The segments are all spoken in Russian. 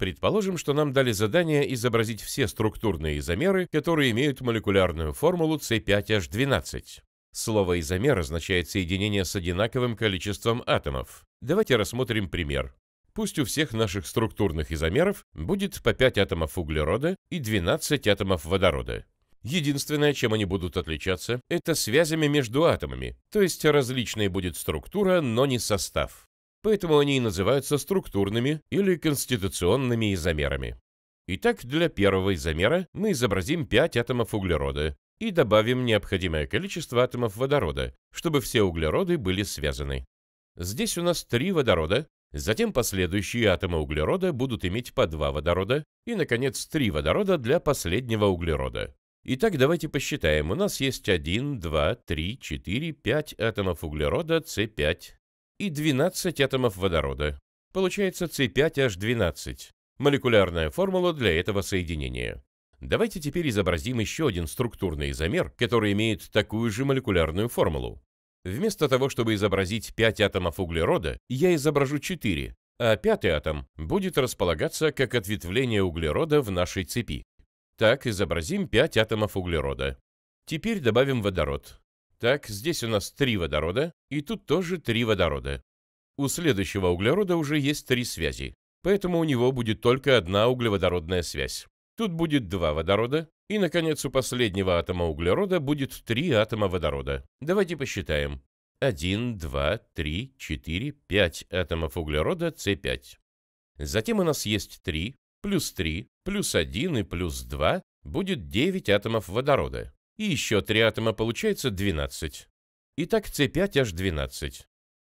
Предположим, что нам дали задание изобразить все структурные изомеры, которые имеют молекулярную формулу C5H12. Слово «изомер» означает соединение с одинаковым количеством атомов. Давайте рассмотрим пример. Пусть у всех наших структурных изомеров будет по 5 атомов углерода и 12 атомов водорода. Единственное, чем они будут отличаться, это связями между атомами, то есть различной будет структура, но не состав. Поэтому они и называются структурными или конституционными изомерами. Итак, для первого изомера мы изобразим 5 атомов углерода и добавим необходимое количество атомов водорода, чтобы все углероды были связаны. Здесь у нас 3 водорода, затем последующие атомы углерода будут иметь по 2 водорода и, наконец, 3 водорода для последнего углерода. Итак, давайте посчитаем. У нас есть 1, 2, 3, 4, 5 атомов углерода С5 и 12 атомов водорода. Получается C5H12. Молекулярная формула для этого соединения. Давайте теперь изобразим еще один структурный изомер, который имеет такую же молекулярную формулу. Вместо того, чтобы изобразить 5 атомов углерода, я изображу 4, а пятый атом будет располагаться как ответвление углерода в нашей цепи. Так изобразим 5 атомов углерода. Теперь добавим водород. Так, здесь у нас три водорода, и тут тоже три водорода. У следующего углерода уже есть три связи, поэтому у него будет только одна углеводородная связь. Тут будет два водорода, и, наконец, у последнего атома углерода будет три атома водорода. Давайте посчитаем. 1, 2, 3, 4, 5 атомов углерода С5. Затем у нас есть 3, плюс 3, плюс 1 и плюс 2 будет 9 атомов водорода и еще три атома, получается 12. Итак, C5H12.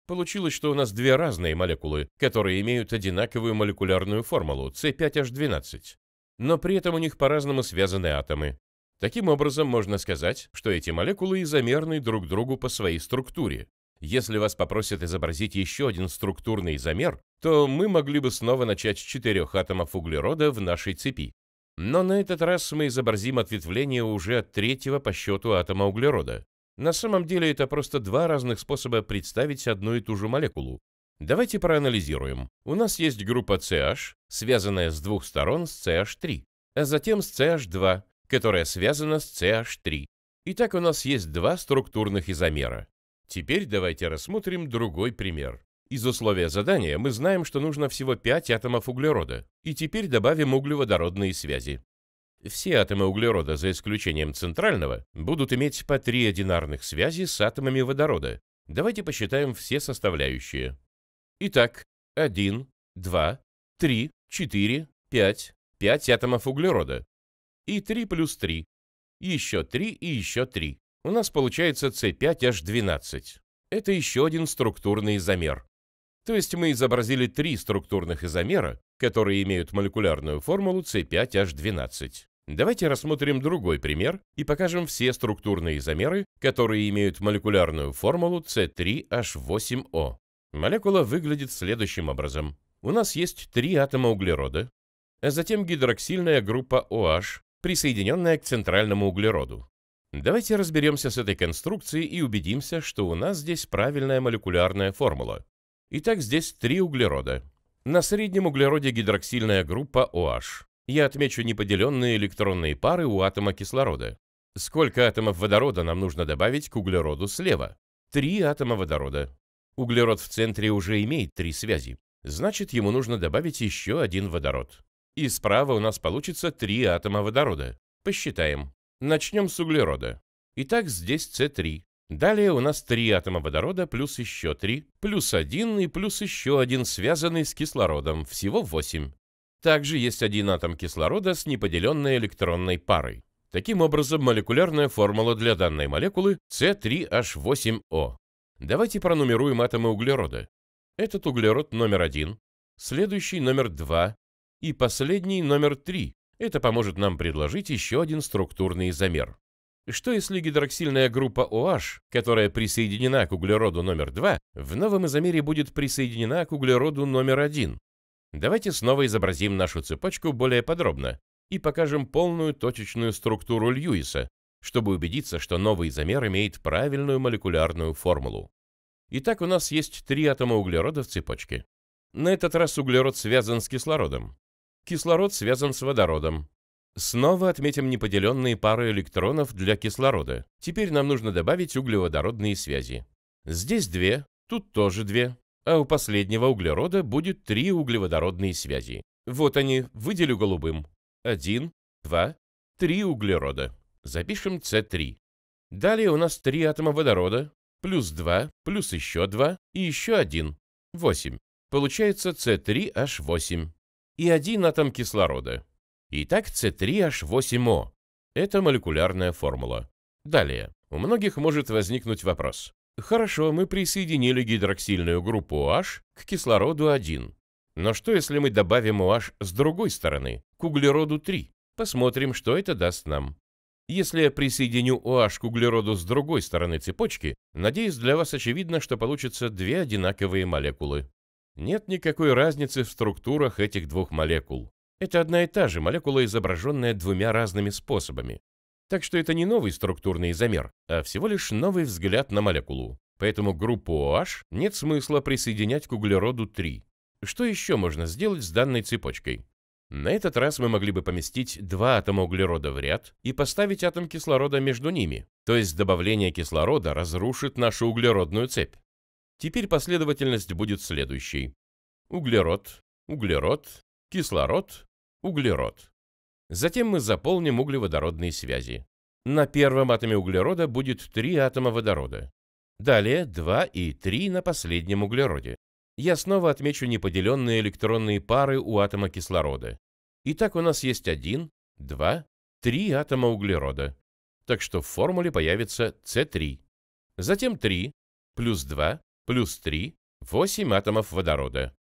Получилось, что у нас две разные молекулы, которые имеют одинаковую молекулярную формулу C5H12, но при этом у них по-разному связаны атомы. Таким образом, можно сказать, что эти молекулы изомерны друг другу по своей структуре. Если вас попросят изобразить еще один структурный изомер, то мы могли бы снова начать с четырех атомов углерода в нашей цепи. Но на этот раз мы изобразим ответвление уже от третьего по счету атома углерода. На самом деле это просто два разных способа представить одну и ту же молекулу. Давайте проанализируем. У нас есть группа CH, связанная с двух сторон с CH3, а затем с CH2, которая связана с CH3. Итак, у нас есть два структурных изомера. Теперь давайте рассмотрим другой пример. Из условия задания мы знаем, что нужно всего 5 атомов углерода, и теперь добавим углеводородные связи. Все атомы углерода, за исключением центрального, будут иметь по три одинарных связи с атомами водорода. Давайте посчитаем все составляющие. Итак, 1, 2, 3, 4, 5, 5 атомов углерода. И 3 плюс 3. Еще 3 и еще 3. У нас получается c 5 h 12 Это еще один структурный замер. То есть мы изобразили три структурных изомера, которые имеют молекулярную формулу C5H12. Давайте рассмотрим другой пример и покажем все структурные изомеры, которые имеют молекулярную формулу C3H8O. Молекула выглядит следующим образом. У нас есть три атома углерода, а затем гидроксильная группа OH, присоединенная к центральному углероду. Давайте разберемся с этой конструкцией и убедимся, что у нас здесь правильная молекулярная формула. Итак, здесь три углерода. На среднем углероде гидроксильная группа OH. Я отмечу неподеленные электронные пары у атома кислорода. Сколько атомов водорода нам нужно добавить к углероду слева? Три атома водорода. Углерод в центре уже имеет три связи. Значит, ему нужно добавить еще один водород. И справа у нас получится три атома водорода. Посчитаем. Начнем с углерода. Итак, здесь С3. Далее у нас три атома водорода плюс еще три, плюс один и плюс еще один, связанный с кислородом, всего восемь. Также есть один атом кислорода с неподеленной электронной парой. Таким образом, молекулярная формула для данной молекулы С3H8O. Давайте пронумеруем атомы углерода. Этот углерод номер один, следующий номер два и последний номер три. Это поможет нам предложить еще один структурный замер. Что если гидроксильная группа OH, которая присоединена к углероду номер 2, в новом изомере будет присоединена к углероду номер 1? Давайте снова изобразим нашу цепочку более подробно и покажем полную точечную структуру Льюиса, чтобы убедиться, что новый изомер имеет правильную молекулярную формулу. Итак, у нас есть три атома углерода в цепочке. На этот раз углерод связан с кислородом. Кислород связан с водородом, Снова отметим неподеленные пары электронов для кислорода. Теперь нам нужно добавить углеводородные связи. Здесь две, тут тоже две, а у последнего углерода будет три углеводородные связи. Вот они, выделю голубым. Один, два, три углерода. Запишем С3. Далее у нас три атома водорода, плюс два, плюс еще два и еще один. Восемь. Получается С3H8. И один атом кислорода. Итак, С3H8O – это молекулярная формула. Далее, у многих может возникнуть вопрос. Хорошо, мы присоединили гидроксильную группу OH к кислороду 1. Но что, если мы добавим OH с другой стороны, к углероду 3? Посмотрим, что это даст нам. Если я присоединю OH к углероду с другой стороны цепочки, надеюсь, для вас очевидно, что получатся две одинаковые молекулы. Нет никакой разницы в структурах этих двух молекул. Это одна и та же молекула, изображенная двумя разными способами. Так что это не новый структурный изомер, а всего лишь новый взгляд на молекулу. Поэтому группу OH нет смысла присоединять к углероду 3. Что еще можно сделать с данной цепочкой? На этот раз мы могли бы поместить два атома углерода в ряд и поставить атом кислорода между ними, то есть добавление кислорода разрушит нашу углеродную цепь. Теперь последовательность будет следующей. Углерод, углерод, кислород, углерод. Затем мы заполним углеводородные связи. На первом атоме углерода будет три атома водорода. Далее два и три на последнем углероде. Я снова отмечу неподеленные электронные пары у атома кислорода. Итак, у нас есть один, два, три атома углерода. Так что в формуле появится С3. Затем 3, плюс 2, плюс 3, 8 атомов водорода.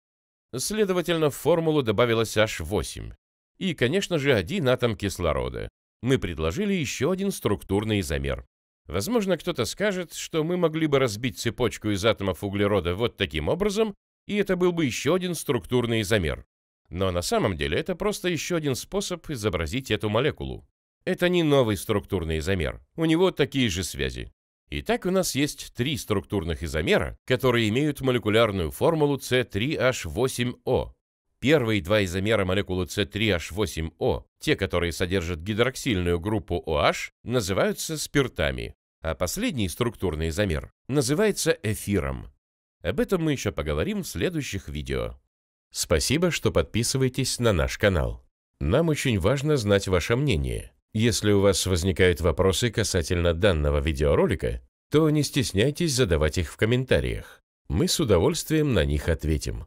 Следовательно, в формулу добавилось аж 8 и, конечно же, один атом кислорода. Мы предложили еще один структурный изомер. Возможно, кто-то скажет, что мы могли бы разбить цепочку из атомов углерода вот таким образом, и это был бы еще один структурный изомер. Но на самом деле это просто еще один способ изобразить эту молекулу. Это не новый структурный изомер, у него такие же связи. Итак, у нас есть три структурных изомера, которые имеют молекулярную формулу C3H8O, Первые два изомера молекулы c 3 h 8 o те, которые содержат гидроксильную группу OH, называются спиртами, а последний структурный изомер называется эфиром. Об этом мы еще поговорим в следующих видео. Спасибо, что подписываетесь на наш канал. Нам очень важно знать ваше мнение. Если у вас возникают вопросы касательно данного видеоролика, то не стесняйтесь задавать их в комментариях. Мы с удовольствием на них ответим.